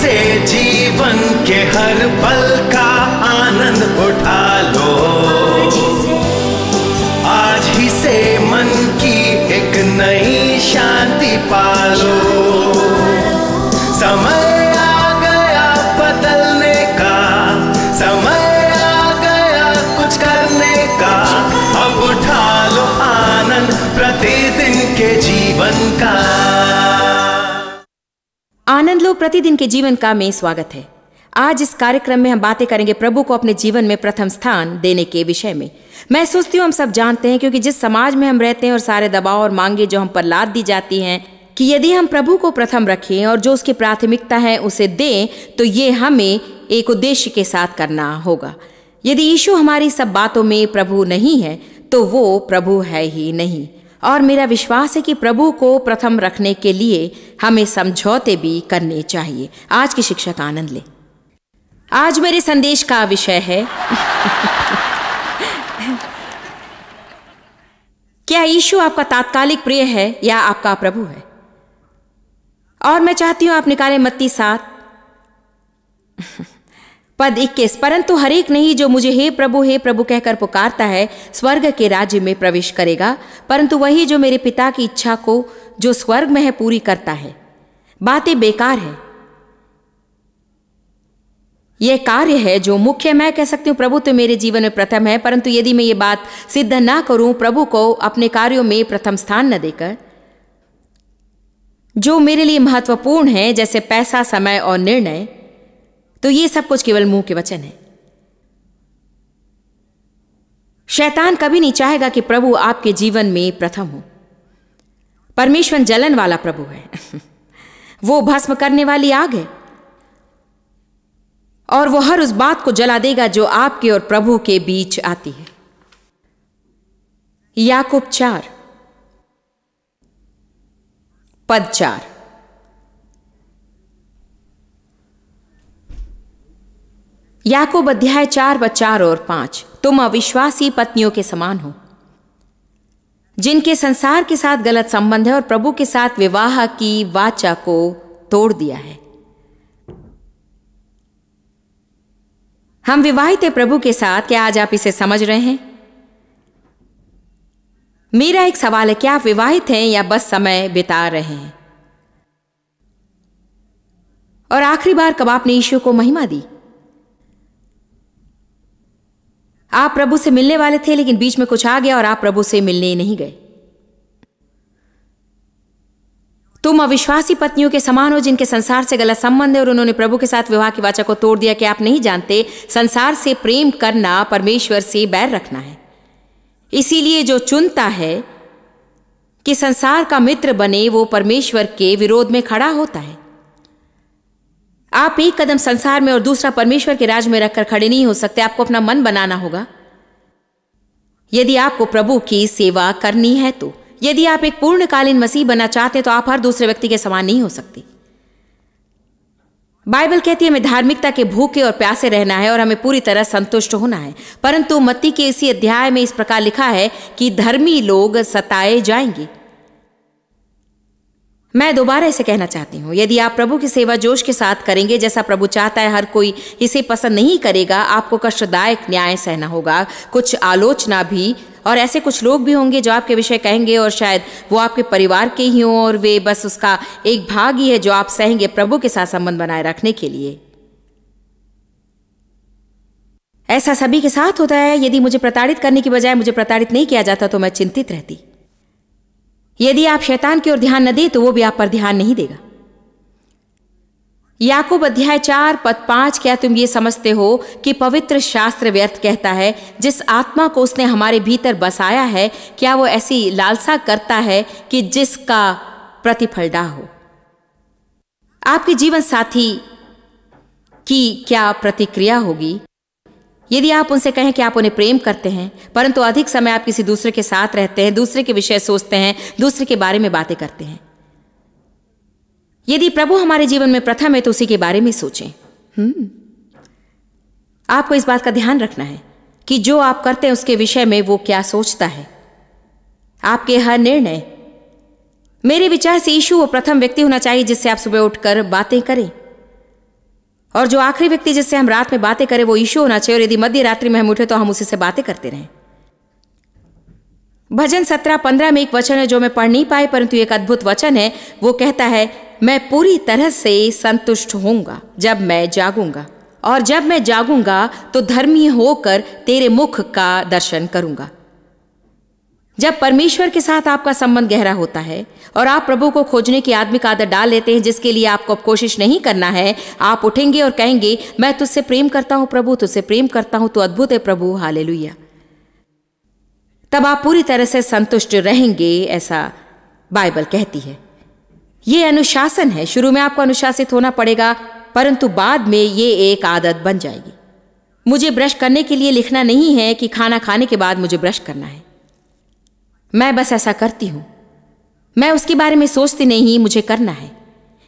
से जीवन के हर पल का आनंद उठा लो आज ही से मन की एक नई शांति पालो समय आ गया बदलने का आ गया कुछ करने का उठा लो आनंद प्रतिदिन के जीवन का आनंद लो प्रतिदिन के जीवन का में स्वागत है आज इस कार्यक्रम में हम बातें करेंगे प्रभु को अपने जीवन में प्रथम स्थान देने के विषय में मैं सोचती हूँ हम सब जानते हैं क्योंकि जिस समाज में हम रहते हैं और सारे दबाव और मांगे जो हम पर लाद दी जाती हैं कि यदि हम प्रभु को प्रथम रखें और जो उसकी प्राथमिकता है उसे दें तो ये हमें एक उद्देश्य के साथ करना होगा यदि यीशु हमारी सब बातों में प्रभु नहीं है तो वो प्रभु है ही नहीं और मेरा विश्वास है कि प्रभु को प्रथम रखने के लिए हमें समझौते भी करने चाहिए आज की शिक्षक आनंद ले आज मेरे संदेश का विषय है क्या यीशु आपका तात्कालिक प्रिय है या आपका प्रभु है और मैं चाहती हूं आप निकालें मत्ती साथ पद इक्कीस परंतु हरेक नहीं जो मुझे हे प्रभु हे प्रभु कहकर पुकारता है स्वर्ग के राज्य में प्रवेश करेगा परंतु वही जो मेरे पिता की इच्छा को जो स्वर्ग में है पूरी करता है बातें बेकार है यह कार्य है जो मुख्य मैं कह सकती हूँ प्रभु तो मेरे जीवन में प्रथम है परंतु यदि मैं ये बात सिद्ध ना करूं प्रभु को अपने कार्यों में प्रथम स्थान न देकर जो मेरे लिए महत्वपूर्ण है जैसे पैसा समय और निर्णय तो ये सब कुछ केवल मुंह के वचन है शैतान कभी नहीं चाहेगा कि प्रभु आपके जीवन में प्रथम हो परमेश्वर जलन वाला प्रभु है वो भस्म करने वाली आग है और वो हर उस बात को जला देगा जो आपके और प्रभु के बीच आती है याकूब चार पद चार याकूब अध्याय चार व चार और पांच तुम अविश्वासी पत्नियों के समान हो जिनके संसार के साथ गलत संबंध है और प्रभु के साथ विवाह की वाचा को तोड़ दिया है हम विवाहित है प्रभु के साथ क्या आज आप इसे समझ रहे हैं मेरा एक सवाल है क्या आप विवाहित हैं या बस समय बिता रहे हैं और आखिरी बार कब आपने ईश्वर को महिमा दी आप प्रभु से मिलने वाले थे लेकिन बीच में कुछ आ गया और आप प्रभु से मिलने नहीं गए तुम अविश्वासी पत्नियों के समान हो जिनके संसार से गलत संबंध है और उन्होंने प्रभु के साथ विवाह की वाचा को तोड़ दिया कि आप नहीं जानते संसार से प्रेम करना परमेश्वर से बैर रखना है इसीलिए जो चुनता है कि संसार का मित्र बने वो परमेश्वर के विरोध में खड़ा होता है आप एक कदम संसार में और दूसरा परमेश्वर के राज में रखकर खड़े नहीं हो सकते आपको अपना मन बनाना होगा यदि आपको प्रभु की सेवा करनी है तो यदि आप एक पूर्णकालीन मसीह बनना चाहते हैं तो आप हर दूसरे व्यक्ति के समान नहीं हो सकते बाइबल कहती है हमें धार्मिकता के भूखे और प्यासे रहना है और हमें पूरी तरह संतुष्ट होना है परंतु मत्ती के इसी अध्याय में इस प्रकार लिखा है कि धर्मी लोग सताए जाएंगे मैं दोबारा इसे कहना चाहती हूँ यदि आप प्रभु की सेवा जोश के साथ करेंगे जैसा प्रभु चाहता है हर कोई इसे पसंद नहीं करेगा आपको कष्टदायक न्याय सहना होगा कुछ आलोचना भी और ऐसे कुछ लोग भी होंगे जो आपके विषय कहेंगे और शायद वो आपके परिवार के ही हों और वे बस उसका एक भाग ही है जो आप सहेंगे प्रभु के साथ संबंध बनाए रखने के लिए ऐसा सभी के साथ होता है यदि मुझे प्रताड़ित करने की बजाय मुझे प्रताड़ित नहीं किया जाता तो मैं चिंतित रहती यदि आप शैतान की ओर ध्यान न दें तो वो भी आप पर ध्यान नहीं देगा याकूब अध्याय चार पद पांच क्या तुम ये समझते हो कि पवित्र शास्त्र व्यर्थ कहता है जिस आत्मा को उसने हमारे भीतर बसाया है क्या वो ऐसी लालसा करता है कि जिसका प्रतिफल डा हो आपके जीवन साथी की क्या प्रतिक्रिया होगी यदि आप उनसे कहें कि आप उन्हें प्रेम करते हैं परंतु अधिक समय आप किसी दूसरे के साथ रहते हैं दूसरे के विषय सोचते हैं दूसरे के बारे में बातें करते हैं यदि प्रभु हमारे जीवन में प्रथम है तो उसी के बारे में सोचें हम्म। आपको इस बात का ध्यान रखना है कि जो आप करते हैं उसके विषय में वो क्या सोचता है आपके हर निर्णय मेरे विचार से ईशु वो प्रथम व्यक्ति होना चाहिए जिससे आप सुबह उठकर बातें करें और जो आखिरी व्यक्ति जिससे हम रात में बातें करें वो ईशु होना चाहिए और यदि मध्य रात्रि में हम उठे तो हम उसी से बातें करते रहें भजन सत्रह पंद्रह में एक वचन है जो मैं पढ़ नहीं पाए परंतु एक अद्भुत वचन है वो कहता है मैं पूरी तरह से संतुष्ट होऊंगा जब मैं जागूंगा और जब मैं जागूंगा तो धर्मी होकर तेरे मुख का दर्शन करूंगा जब परमेश्वर के साथ आपका संबंध गहरा होता है और आप प्रभु को खोजने की आदमी का आदत डाल लेते हैं जिसके लिए आपको अब कोशिश नहीं करना है आप उठेंगे और कहेंगे मैं तुझसे प्रेम करता हूँ प्रभु तुझसे प्रेम करता हूँ तो अद्भुत है प्रभु हाले तब आप पूरी तरह से संतुष्ट रहेंगे ऐसा बाइबल कहती है ये अनुशासन है शुरू में आपको अनुशासित होना पड़ेगा परंतु बाद में ये एक आदत बन जाएगी मुझे ब्रश करने के लिए लिखना नहीं है कि खाना खाने के बाद मुझे ब्रश करना है मैं बस ऐसा करती हूं मैं उसके बारे में सोचती नहीं मुझे करना है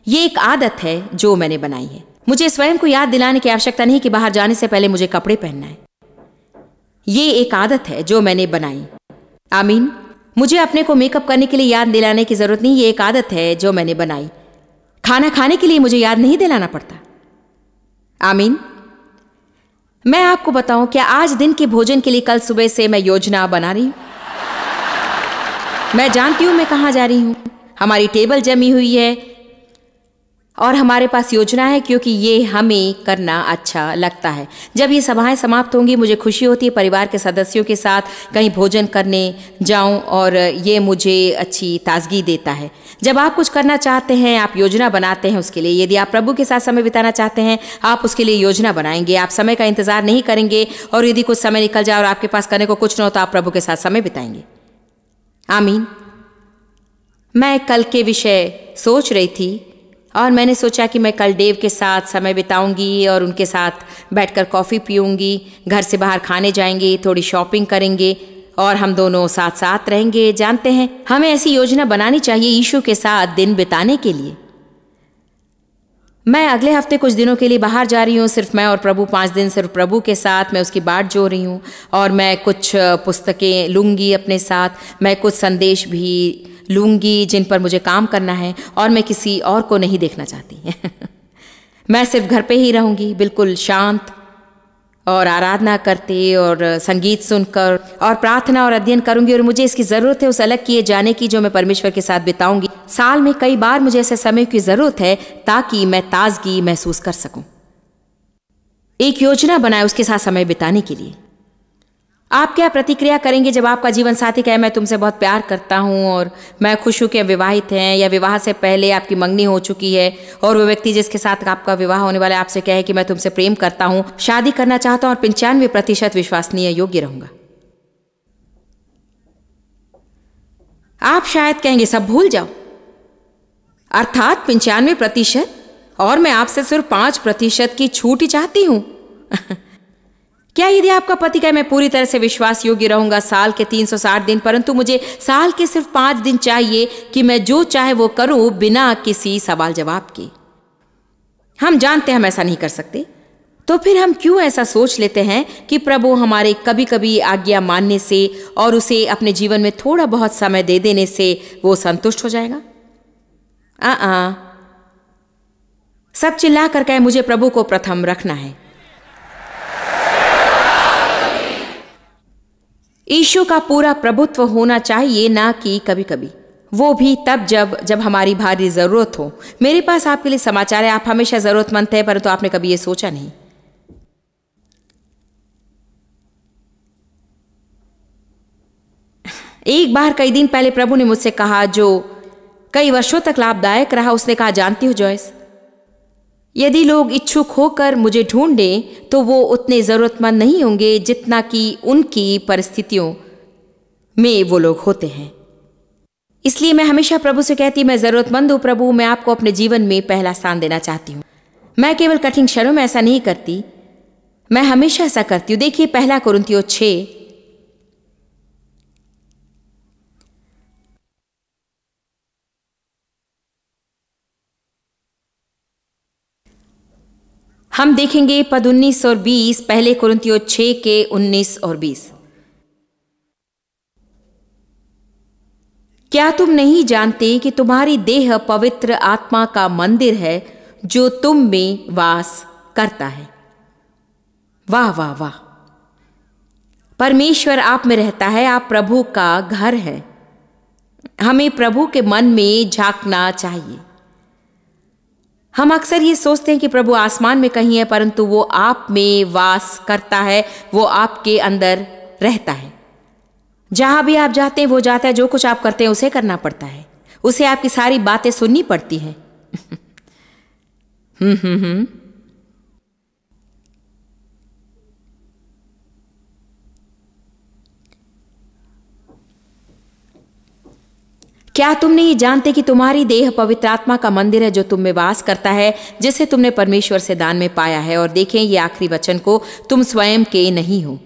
ये एक आदत है जो मैंने बनाई है मुझे स्वयं को याद दिलाने की आवश्यकता नहीं कि बाहर जाने से पहले मुझे कपड़े पहनना है ये एक आदत है जो मैंने बनाई आमीन मुझे अपने को मेकअप करने के लिए याद दिलाने की ज़रूरत नहीं ये एक आदत है जो मैंने बनाई खाना खाने के लिए मुझे याद नहीं दिलाना पड़ता आमीन मैं आपको बताऊं क्या आज दिन के भोजन के लिए कल सुबह से मैं योजना बना रही हूं मैं जानती हूँ मैं कहाँ जा रही हूँ हमारी टेबल जमी हुई है और हमारे पास योजना है क्योंकि ये हमें करना अच्छा लगता है जब ये सभाएं समाप्त होंगी मुझे खुशी होती है परिवार के सदस्यों के साथ कहीं भोजन करने जाऊं और ये मुझे अच्छी ताजगी देता है जब आप कुछ करना चाहते हैं आप योजना बनाते हैं उसके लिए यदि आप प्रभु के साथ समय बिताना चाहते हैं आप उसके लिए योजना बनाएंगे आप समय का इंतज़ार नहीं करेंगे और यदि कुछ समय निकल जाए और आपके पास करने को कुछ न हो तो आप प्रभु के साथ समय बिताएंगे आमीन मैं कल के विषय सोच रही थी और मैंने सोचा कि मैं कल डेव के साथ समय बिताऊंगी और उनके साथ बैठकर कॉफ़ी पीऊंगी घर से बाहर खाने जाएंगे थोड़ी शॉपिंग करेंगे और हम दोनों साथ साथ रहेंगे जानते हैं हमें ऐसी योजना बनानी चाहिए ईशु के साथ दिन बिताने के लिए मैं अगले हफ्ते कुछ दिनों के लिए बाहर जा रही हूँ सिर्फ मैं और प्रभु पाँच दिन सिर्फ प्रभु के साथ मैं उसकी बाट जो रही हूँ और मैं कुछ पुस्तकें लूँगी अपने साथ मैं कुछ संदेश भी लूँगी जिन पर मुझे काम करना है और मैं किसी और को नहीं देखना चाहती मैं सिर्फ घर पे ही रहूँगी बिल्कुल शांत और आराधना करते और संगीत सुनकर और प्रार्थना और अध्ययन करूंगी और मुझे इसकी ज़रूरत है उस अलग किए जाने की जो मैं परमेश्वर के साथ बिताऊंगी साल में कई बार मुझे ऐसे समय की ज़रूरत है ताकि मैं ताजगी महसूस कर सकूं। एक योजना बनाए उसके साथ समय बिताने के लिए आप क्या प्रतिक्रिया करेंगे जब आपका जीवन साथी कहे मैं तुमसे बहुत प्यार करता हूँ और मैं खुश हूँ कि विवाहित हैं या विवाह से पहले आपकी मंगनी हो चुकी है और वो व्यक्ति जिसके साथ आपका विवाह होने वाला आपसे कहे कि मैं तुमसे प्रेम करता हूँ शादी करना चाहता हूँ और पंचानवे प्रतिशत विश्वसनीय योग्य रहूंगा आप शायद कहेंगे सब भूल जाओ अर्थात पंचानवे प्रतिशत और मैं आपसे सिर्फ पांच प्रतिशत की छूट ही चाहती हूं क्या यदि आपका पति कहे मैं पूरी तरह से विश्वास योग्य रहूंगा साल के 360 दिन परंतु मुझे साल के सिर्फ पांच दिन चाहिए कि मैं जो चाहे वो करूं बिना किसी सवाल जवाब के हम जानते हैं हम ऐसा नहीं कर सकते तो फिर हम क्यों ऐसा सोच लेते हैं कि प्रभु हमारे कभी कभी आज्ञा मानने से और उसे अपने जीवन में थोड़ा बहुत समय दे देने से वो संतुष्ट हो जाएगा आ, आ सब चिल्ला कर कहे मुझे प्रभु को प्रथम रखना है ईशु का पूरा प्रभुत्व होना चाहिए ना कि कभी कभी वो भी तब जब जब हमारी भारी ज़रूरत हो मेरे पास आपके लिए समाचार है आप हमेशा ज़रूरतमंद थे परंतु तो आपने कभी ये सोचा नहीं एक बार कई दिन पहले प्रभु ने मुझसे कहा जो कई वर्षों तक लाभदायक रहा उसने कहा जानती हो जॉयस यदि लोग इच्छुक होकर मुझे ढूंढें तो वो उतने ज़रूरतमंद नहीं होंगे जितना कि उनकी परिस्थितियों में वो लोग होते हैं इसलिए मैं हमेशा प्रभु से कहती मैं ज़रूरतमंद हूँ प्रभु मैं आपको अपने जीवन में पहला स्थान देना चाहती हूँ मैं केवल कठिन क्षणों में ऐसा नहीं करती मैं हमेशा ऐसा करती हूँ देखिए पहला हो छः हम देखेंगे पद उन्नीस और बीस पहले कुरंतियों छ के उन्नीस और बीस क्या तुम नहीं जानते कि तुम्हारी देह पवित्र आत्मा का मंदिर है जो तुम में वास करता है वाह वाह वाह परमेश्वर आप में रहता है आप प्रभु का घर है हमें प्रभु के मन में झांकना चाहिए हम अक्सर ये सोचते हैं कि प्रभु आसमान में कहीं है परंतु वो आप में वास करता है वो आपके अंदर रहता है जहां भी आप जाते हैं वो जाता है जो कुछ आप करते हैं उसे करना पड़ता है उसे आपकी सारी बातें सुननी पड़ती हैं हम्म हम्म हम्म क्या तुम नहीं जानते कि तुम्हारी देह पवित्र आत्मा का मंदिर है जो तुम में वास करता है जिसे तुमने परमेश्वर से दान में पाया है और देखें ये आखिरी वचन को तुम स्वयं के नहीं हो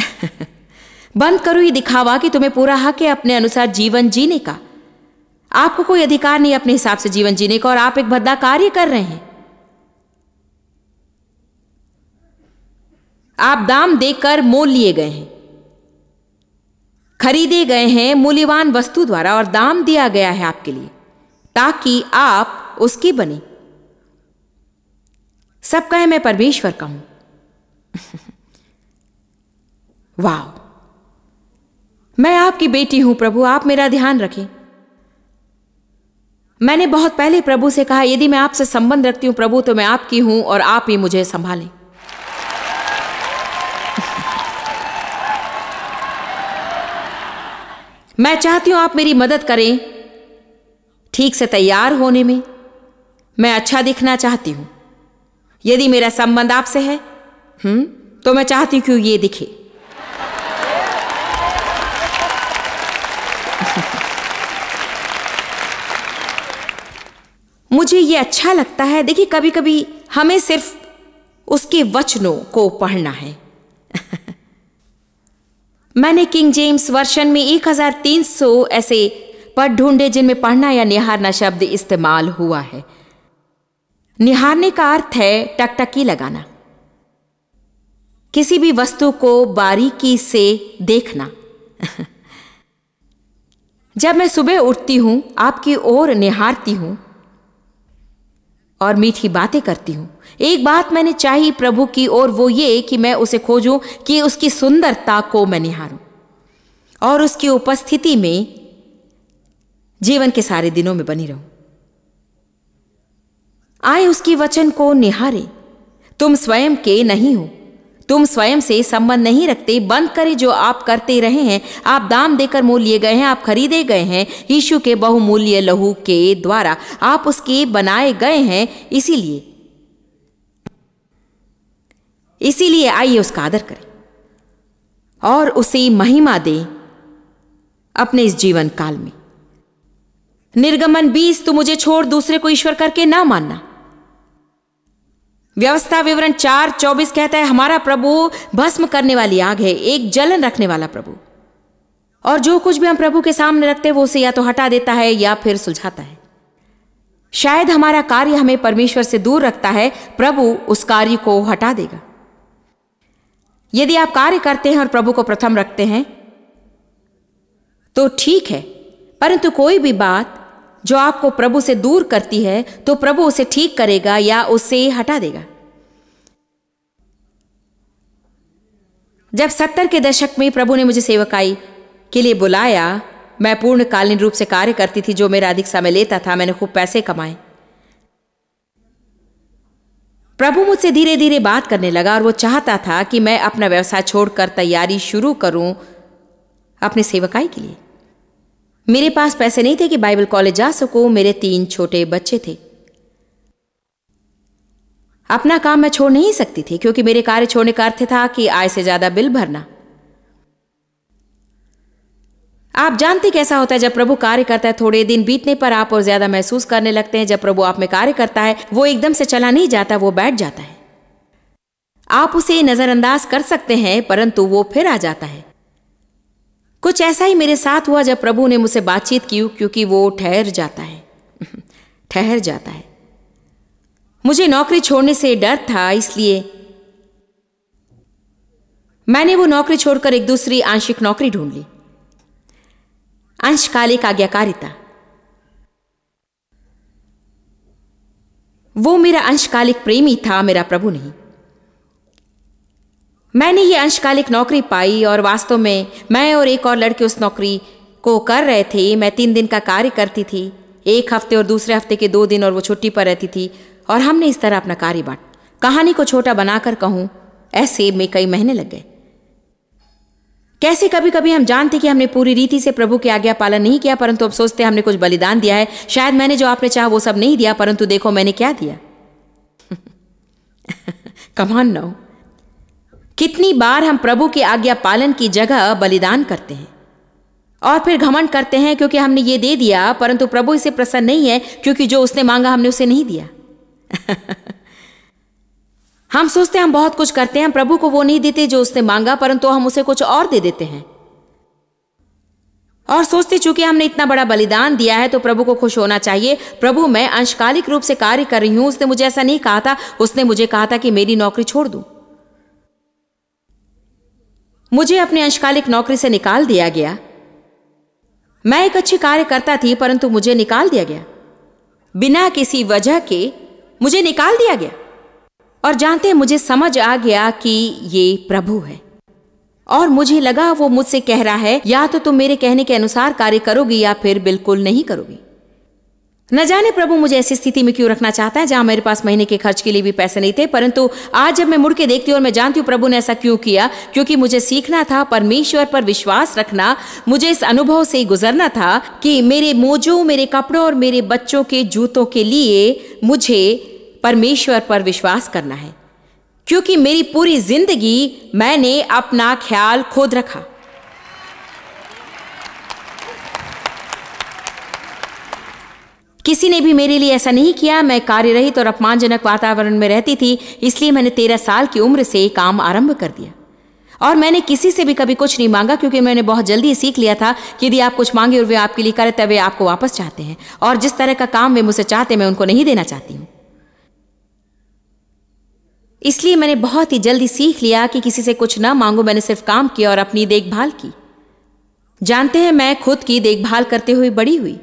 बंद करो ये दिखावा कि तुम्हें पूरा हक है अपने अनुसार जीवन जीने का आपको कोई अधिकार नहीं अपने हिसाब से जीवन जीने का और आप एक भद्दा कार्य कर रहे हैं आप दाम देकर मोल लिए गए हैं खरीदे गए हैं मूल्यवान वस्तु द्वारा और दाम दिया गया है आपके लिए ताकि आप उसकी बने सब कहे मैं परमेश्वर का हूं वाह मैं आपकी बेटी हूं प्रभु आप मेरा ध्यान रखें मैंने बहुत पहले प्रभु से कहा यदि मैं आपसे संबंध रखती हूं प्रभु तो मैं आपकी हूं और आप ही मुझे संभालें मैं चाहती हूं आप मेरी मदद करें ठीक से तैयार होने में मैं अच्छा दिखना चाहती हूं यदि मेरा संबंध आपसे है हुँ? हम्म, तो मैं चाहती हूं क्यों ये दिखे मुझे ये अच्छा लगता है देखिए कभी कभी हमें सिर्फ उसके वचनों को पढ़ना है मैंने किंग जेम्स वर्षन में 1300 ऐसे पद ढूंढे जिनमें पढ़ना या निहारना शब्द इस्तेमाल हुआ है निहारने का अर्थ है टकटकी लगाना किसी भी वस्तु को बारीकी से देखना जब मैं सुबह उठती हूं आपकी ओर निहारती हूं और मीठी बातें करती हूँ एक बात मैंने चाही प्रभु की और वो ये कि मैं उसे खोजूं कि उसकी सुंदरता को मैं निहारूं और उसकी उपस्थिति में जीवन के सारे दिनों में बनी रहूं आए उसकी वचन को निहारे तुम स्वयं के नहीं हो तुम स्वयं से संबंध नहीं रखते बंद करे जो आप करते रहे हैं आप दाम देकर मोल लिए गए हैं आप खरीदे गए हैं यीशु के बहुमूल्य लहू के द्वारा आप उसके बनाए गए हैं इसीलिए इसीलिए आइए उसका आदर करें और उसे महिमा दें अपने इस जीवन काल में निर्गमन बीस तो मुझे छोड़ दूसरे को ईश्वर करके ना मानना व्यवस्था विवरण चार चौबीस कहता है हमारा प्रभु भस्म करने वाली आग है एक जलन रखने वाला प्रभु और जो कुछ भी हम प्रभु के सामने रखते हैं वो उसे या तो हटा देता है या फिर सुलझाता है शायद हमारा कार्य हमें परमेश्वर से दूर रखता है प्रभु उस कार्य को हटा देगा यदि आप कार्य करते हैं और प्रभु को प्रथम रखते हैं तो ठीक है परंतु कोई भी बात जो आपको प्रभु से दूर करती है तो प्रभु उसे ठीक करेगा या उसे हटा देगा जब सत्तर के दशक में प्रभु ने मुझे सेवकाई के लिए बुलाया मैं पूर्णकालीन रूप से कार्य करती थी जो मेरा अधिक समय लेता था मैंने खूब पैसे कमाए प्रभु मुझसे धीरे धीरे बात करने लगा और वो चाहता था कि मैं अपना व्यवसाय छोड़कर तैयारी शुरू करूं अपने सेवकाई के लिए मेरे पास पैसे नहीं थे कि बाइबल कॉलेज जा सकूं मेरे तीन छोटे बच्चे थे अपना काम मैं छोड़ नहीं सकती थी क्योंकि मेरे कार्य छोड़ने का अर्थ था कि आय से ज्यादा बिल भरना आप जानते कैसा होता है जब प्रभु कार्य करता है थोड़े दिन बीतने पर आप और ज्यादा महसूस करने लगते हैं जब प्रभु आप में कार्य करता है वो एकदम से चला नहीं जाता वो बैठ जाता है आप उसे नजरअंदाज कर सकते हैं परंतु वो फिर आ जाता है कुछ ऐसा ही मेरे साथ हुआ जब प्रभु ने मुझसे बातचीत की क्योंकि वो ठहर जाता है ठहर जाता है मुझे नौकरी छोड़ने से डर था इसलिए मैंने वो नौकरी छोड़कर एक दूसरी आंशिक नौकरी ढूंढ ली अंशकालिक आज्ञाकारिता वो मेरा अंशकालिक प्रेमी था मेरा प्रभु नहीं मैंने ये अंशकालिक नौकरी पाई और वास्तव में मैं और एक और लड़के उस नौकरी को कर रहे थे मैं तीन दिन का कार्य करती थी एक हफ्ते और दूसरे हफ्ते के दो दिन और वो छुट्टी पर रहती थी और हमने इस तरह अपना कार्य बांट कहानी को छोटा बनाकर कहूँ ऐसे में कई महीने लग गए कैसे कभी कभी हम जानते कि हमने पूरी रीति से प्रभु की आज्ञा पालन नहीं किया परंतु अब सोचते हमने कुछ बलिदान दिया है शायद मैंने जो आपने चाहा वो सब नहीं दिया परंतु देखो मैंने क्या दिया कमान ना कितनी बार हम प्रभु की आज्ञा पालन की जगह बलिदान करते हैं और फिर घमंड करते हैं क्योंकि हमने ये दे दिया परंतु प्रभु इसे प्रसन्न नहीं है क्योंकि जो उसने मांगा हमने उसे नहीं दिया हम सोचते हैं हम बहुत कुछ करते हैं प्रभु को वो नहीं देते जो उसने मांगा परंतु हम उसे कुछ और दे देते हैं और सोचते चूंकि हमने इतना बड़ा बलिदान दिया है तो प्रभु को खुश होना चाहिए प्रभु मैं अंशकालिक रूप से कार्य कर रही हूं उसने मुझे ऐसा नहीं कहा था उसने मुझे कहा था कि मेरी नौकरी छोड़ दूं मुझे अपने अंशकालिक नौकरी से निकाल दिया गया मैं एक अच्छी कार्यकर्ता थी परंतु मुझे निकाल दिया गया बिना किसी वजह के मुझे निकाल दिया गया और जानते मुझे समझ आ गया कि ये प्रभु है और मुझे लगा वो मुझसे कह रहा है या तो तुम मेरे कहने के अनुसार कार्य करोगी या फिर बिल्कुल नहीं करोगी न जाने प्रभु मुझे ऐसी स्थिति में क्यों रखना चाहता है जहां मेरे पास महीने के खर्च के लिए भी पैसे नहीं थे परंतु आज जब मैं मुड़ के देखती हूँ और मैं जानती हूँ प्रभु ने ऐसा क्यों किया क्योंकि मुझे सीखना था परमेश्वर पर विश्वास रखना मुझे इस अनुभव से गुजरना था कि मेरे मोजों मेरे कपड़ों और मेरे बच्चों के जूतों के लिए मुझे परमेश्वर पर विश्वास करना है क्योंकि मेरी पूरी जिंदगी मैंने अपना ख्याल खोद रखा किसी ने भी मेरे लिए ऐसा नहीं किया मैं कार्यरहित और अपमानजनक वातावरण में रहती थी इसलिए मैंने तेरह साल की उम्र से काम आरंभ कर दिया और मैंने किसी से भी कभी कुछ नहीं मांगा क्योंकि मैंने बहुत जल्दी सीख लिया था कि यदि आप कुछ मांगे और वे आपके लिए करें तब वे आपको वापस चाहते हैं और जिस तरह का काम वे मुझसे चाहते मैं उनको नहीं देना चाहती हूँ इसलिए मैंने बहुत ही जल्दी सीख लिया कि किसी से कुछ ना मांगो मैंने सिर्फ काम किया और अपनी देखभाल की जानते हैं मैं खुद की देखभाल करते हुए बड़ी हुई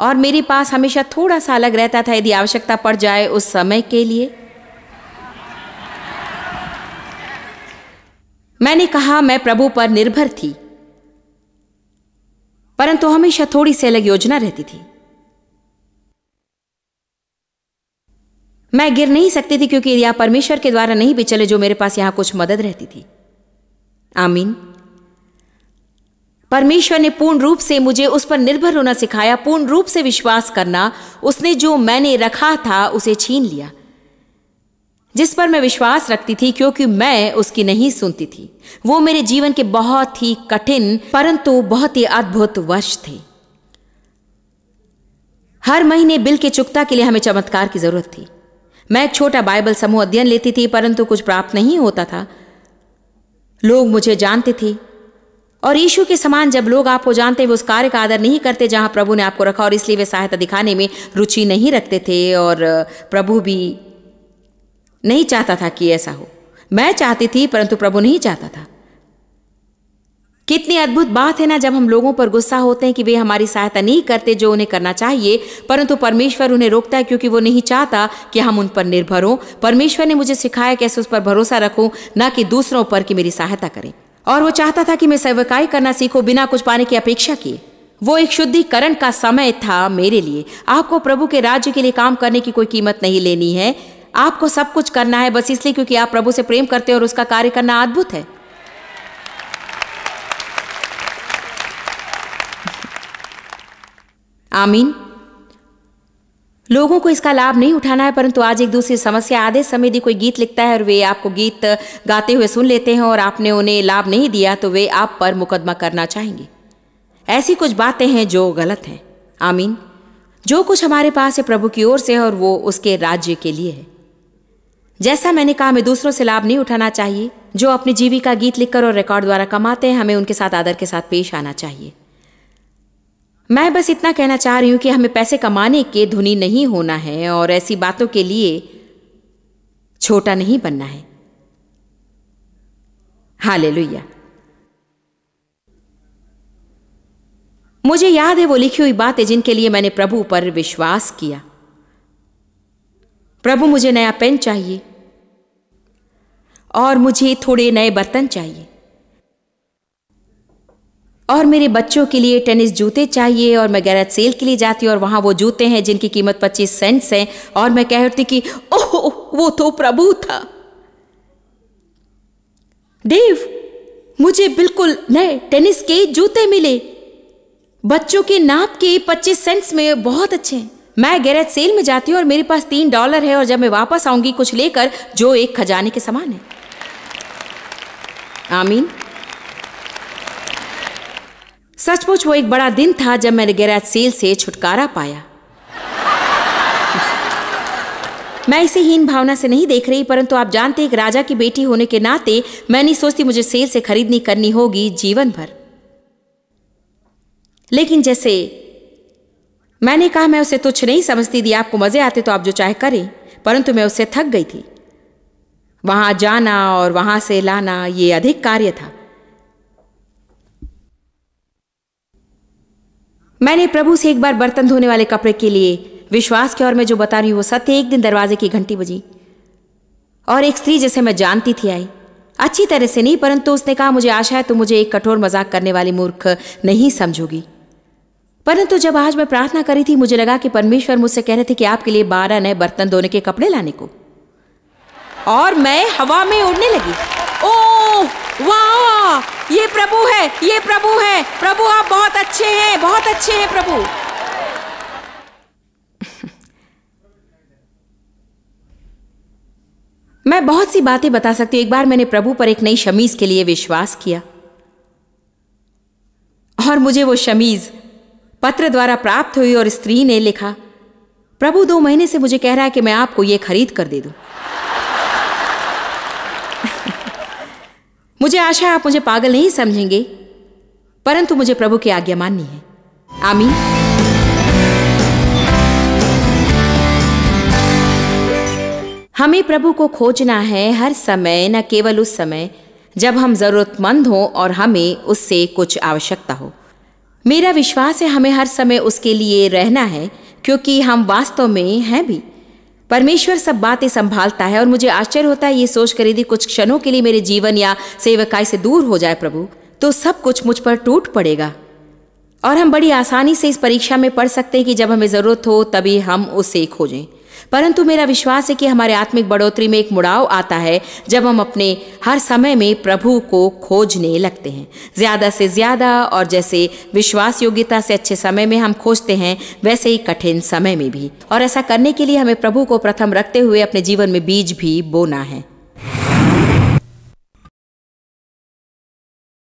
और मेरे पास हमेशा थोड़ा सा अलग रहता था यदि आवश्यकता पड़ जाए उस समय के लिए मैंने कहा मैं प्रभु पर निर्भर थी परंतु हमेशा थोड़ी सी अलग योजना रहती थी मैं गिर नहीं सकती थी क्योंकि यह परमेश्वर के द्वारा नहीं भी चले जो मेरे पास यहां कुछ मदद रहती थी आमीन परमेश्वर ने पूर्ण रूप से मुझे उस पर निर्भर होना सिखाया पूर्ण रूप से विश्वास करना उसने जो मैंने रखा था उसे छीन लिया जिस पर मैं विश्वास रखती थी क्योंकि मैं उसकी नहीं सुनती थी वो मेरे जीवन के बहुत ही कठिन परंतु बहुत ही अद्भुत वर्ष थे हर महीने बिल के चुकता के लिए हमें चमत्कार की जरूरत थी मैं एक छोटा बाइबल समूह अध्ययन लेती थी परंतु कुछ प्राप्त नहीं होता था लोग मुझे जानते थे और यीशु के समान जब लोग आपको जानते हैं वो उस कार्य का आदर नहीं करते जहाँ प्रभु ने आपको रखा और इसलिए वे सहायता दिखाने में रुचि नहीं रखते थे और प्रभु भी नहीं चाहता था कि ऐसा हो मैं चाहती थी परंतु प्रभु नहीं चाहता था कितनी अद्भुत बात है ना जब हम लोगों पर गुस्सा होते हैं कि वे हमारी सहायता नहीं करते जो उन्हें करना चाहिए परंतु परमेश्वर उन्हें रोकता है क्योंकि वो नहीं चाहता कि हम उन पर निर्भर हों परमेश्वर ने मुझे सिखाया कैसे उस पर भरोसा रखूं ना कि दूसरों पर कि मेरी सहायता करें और वो चाहता था कि मैं सेवकाई करना सीखूं बिना कुछ पाने की अपेक्षा किए वो एक शुद्धिकरण का समय था मेरे लिए आपको प्रभु के राज्य के लिए काम करने की कोई कीमत नहीं लेनी है आपको सब कुछ करना है बस इसलिए क्योंकि आप प्रभु से प्रेम करते हैं और उसका कार्य करना अद्भुत है आमीन लोगों को इसका लाभ नहीं उठाना है परंतु आज एक दूसरी समस्या आधे समय यदि कोई गीत लिखता है और वे आपको गीत गाते हुए सुन लेते हैं और आपने उन्हें लाभ नहीं दिया तो वे आप पर मुकदमा करना चाहेंगे ऐसी कुछ बातें हैं जो गलत हैं आमीन जो कुछ हमारे पास है प्रभु की ओर से है और वो उसके राज्य के लिए है जैसा मैंने कहा हमें दूसरों से लाभ नहीं उठाना चाहिए जो अपनी जीविका गीत लिखकर और रिकॉर्ड द्वारा कमाते हैं हमें उनके साथ आदर के साथ पेश आना चाहिए मैं बस इतना कहना चाह रही हूं कि हमें पैसे कमाने के धुनी नहीं होना है और ऐसी बातों के लिए छोटा नहीं बनना है ले लुया मुझे याद है वो लिखी हुई बातें जिनके लिए मैंने प्रभु पर विश्वास किया प्रभु मुझे नया पेन चाहिए और मुझे थोड़े नए बर्तन चाहिए और मेरे बच्चों के लिए टेनिस जूते चाहिए और मैं गैरेज सेल के लिए जाती हूँ और वहाँ वो जूते हैं जिनकी कीमत पच्चीस सेंट्स है और मैं कह होती कि ओह वो तो प्रभु था देव मुझे बिल्कुल नए टेनिस के जूते मिले बच्चों के नाप के पच्चीस सेंट्स में बहुत अच्छे हैं मैं गैरेज सेल में जाती हूँ और मेरे पास तीन डॉलर है और जब मैं वापस आऊंगी कुछ लेकर जो एक खजाने के समान है आमीन सचमुच वो एक बड़ा दिन था जब मैंने गैराज सेल से छुटकारा पाया मैं इसे हीन भावना से नहीं देख रही परंतु आप जानते एक राजा की बेटी होने के नाते मैं नहीं सोचती मुझे सेल से खरीदनी करनी होगी जीवन भर लेकिन जैसे मैंने कहा मैं उसे तुच्छ नहीं समझती थी आपको मजे आते तो आप जो चाहे करें परंतु मैं उससे थक गई थी वहां जाना और वहां से लाना ये अधिक कार्य था मैंने प्रभु से एक बार बर्तन धोने वाले कपड़े के लिए विश्वास की और मैं जो बता रही हूँ वो सत्य एक दिन दरवाजे की घंटी बजी और एक स्त्री जैसे मैं जानती थी आई अच्छी तरह से नहीं परंतु उसने कहा मुझे आशा है तो मुझे एक कठोर मजाक करने वाली मूर्ख नहीं समझोगी परंतु जब आज मैं प्रार्थना करी थी मुझे लगा कि परमेश्वर मुझसे कह रहे थे कि आपके लिए बारह नए बर्तन धोने के कपड़े लाने को और मैं हवा में उड़ने लगी ओह वाह ये प्रभु है ये प्रभु है प्रभु आप बहुत अच्छे हैं बहुत अच्छे हैं प्रभु मैं बहुत सी बातें बता सकती हूं एक बार मैंने प्रभु पर एक नई शमीज के लिए विश्वास किया और मुझे वो शमीज पत्र द्वारा प्राप्त हुई और स्त्री ने लिखा प्रभु दो महीने से मुझे कह रहा है कि मैं आपको यह खरीद कर दे दूं मुझे आशा आप मुझे पागल नहीं समझेंगे परंतु मुझे प्रभु की आज्ञा माननी है आमीन हमें प्रभु को खोजना है हर समय न केवल उस समय जब हम ज़रूरतमंद हों और हमें उससे कुछ आवश्यकता हो मेरा विश्वास है हमें हर समय उसके लिए रहना है क्योंकि हम वास्तव में हैं भी परमेश्वर सब बातें संभालता है और मुझे आश्चर्य होता है ये कर यदि कुछ क्षणों के लिए मेरे जीवन या सेवकाई से दूर हो जाए प्रभु तो सब कुछ मुझ पर टूट पड़ेगा और हम बड़ी आसानी से इस परीक्षा में पढ़ सकते हैं कि जब हमें ज़रूरत हो तभी हम उसे खोजें परंतु मेरा विश्वास है कि हमारे आत्मिक बढ़ोतरी में एक मुड़ाव आता है जब हम अपने हर समय में प्रभु को खोजने लगते हैं ज़्यादा से ज़्यादा और जैसे विश्वास योग्यता से अच्छे समय में हम खोजते हैं वैसे ही कठिन समय में भी और ऐसा करने के लिए हमें प्रभु को प्रथम रखते हुए अपने जीवन में बीज भी बोना है